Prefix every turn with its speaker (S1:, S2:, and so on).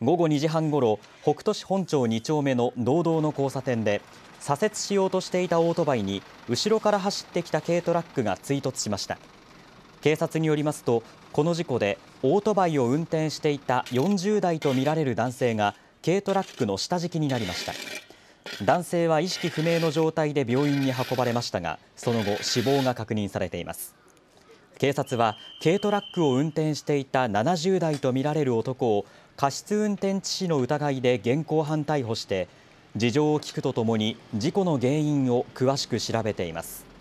S1: 午後2時半ごろ北斗市本町2丁目の道道の交差点で左折しようとしていたオートバイに後ろから走ってきた軽トラックが追突しました。警察によりますと、この事故でオートバイを運転していた40代とみられる男性が軽トラックの下敷きになりました。男性は意識不明の状態で病院に運ばれましたが、その後、死亡が確認されています。警察は軽トラックを運転していた70代とみられる男を過失運転致死の疑いで現行犯逮捕して事情を聴くとともに事故の原因を詳しく調べています。